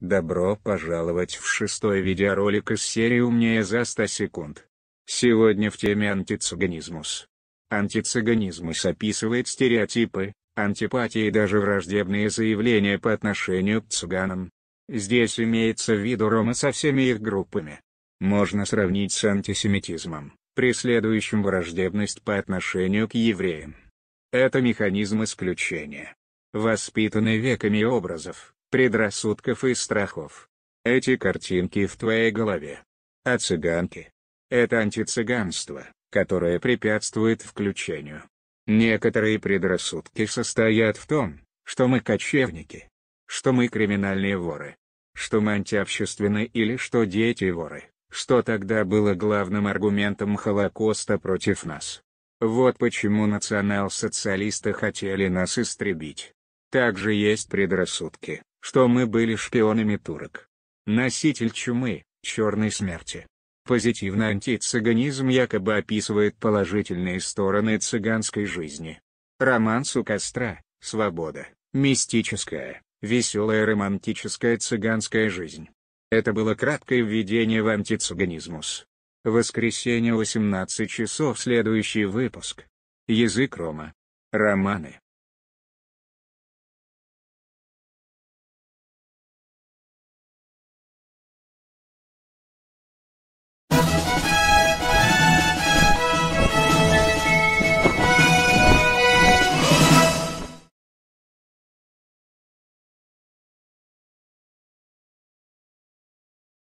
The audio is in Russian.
Добро пожаловать в шестой видеоролик из серии «Умнее за 100 секунд». Сегодня в теме антициганизмус. Антициганизмус описывает стереотипы, антипатии и даже враждебные заявления по отношению к цыганам. Здесь имеется в виду ромы со всеми их группами. Можно сравнить с антисемитизмом, преследующим враждебность по отношению к евреям. Это механизм исключения, воспитанный веками образов, предрассудков и страхов. Эти картинки в твоей голове. А цыганки? Это антицыганство, которое препятствует включению. Некоторые предрассудки состоят в том, что мы кочевники, что мы криминальные воры, что мы антиобщественны или что дети воры, что тогда было главным аргументом Холокоста против нас. Вот почему национал-социалисты хотели нас истребить. Также есть предрассудки, что мы были шпионами турок. Носитель чумы, черной смерти. Позитивный антицыганизм якобы описывает положительные стороны цыганской жизни. Романс у костра, свобода, мистическая, веселая романтическая цыганская жизнь. Это было краткое введение в антицыганизмус. Воскресенье 18 часов следующий выпуск. Язык Рома. Романы.